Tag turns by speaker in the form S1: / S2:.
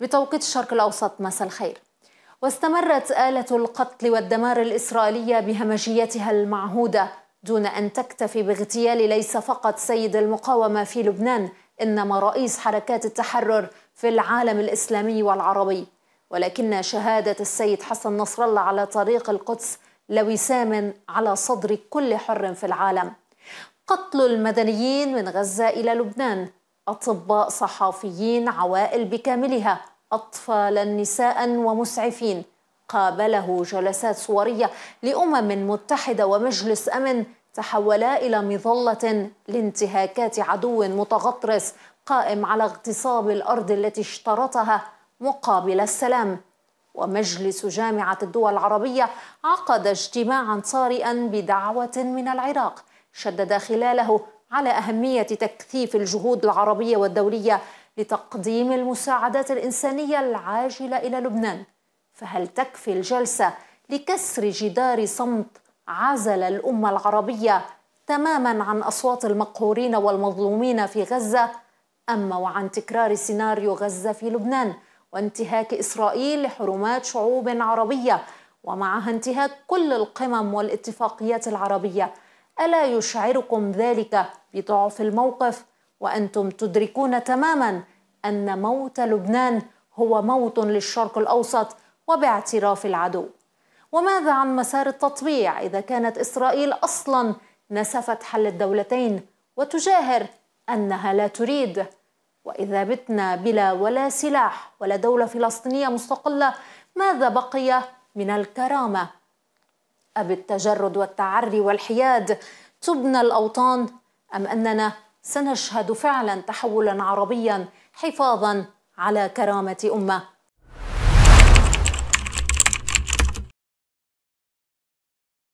S1: بتوقيت الشرق الأوسط مساء الخير واستمرت آلة القتل والدمار الإسرائيلية بهمجيتها المعهودة دون أن تكتفي باغتيال ليس فقط سيد المقاومة في لبنان إنما رئيس حركات التحرر في العالم الإسلامي والعربي ولكن شهادة السيد حسن نصر الله على طريق القدس لوسام على صدر كل حر في العالم قتل المدنيين من غزة إلى لبنان أطباء صحافيين عوائل بكاملها أطفالا نساء ومسعفين قابله جلسات صورية لأمم متحدة ومجلس أمن تحولا إلى مظلة لانتهاكات عدو متغطرس قائم على اغتصاب الأرض التي اشترطها مقابل السلام ومجلس جامعة الدول العربية عقد اجتماعا طارئا بدعوة من العراق شدد خلاله على أهمية تكثيف الجهود العربية والدولية لتقديم المساعدات الإنسانية العاجلة إلى لبنان فهل تكفي الجلسة لكسر جدار صمت عزل الأمة العربية تماما عن أصوات المقهورين والمظلومين في غزة أما وعن تكرار سيناريو غزة في لبنان وانتهاك إسرائيل لحرمات شعوب عربية ومعها انتهاك كل القمم والاتفاقيات العربية ألا يشعركم ذلك بضعف الموقف وانتم تدركون تماما ان موت لبنان هو موت للشرق الاوسط وباعتراف العدو وماذا عن مسار التطبيع اذا كانت اسرائيل اصلا نسفت حل الدولتين وتجاهر انها لا تريد واذا بتنا بلا ولا سلاح ولا دوله فلسطينيه مستقله ماذا بقي من الكرامه التجرد والتعري والحياد تبنى الاوطان أم أننا سنشهد فعلا تحولا عربيا حفاظا على كرامة أمة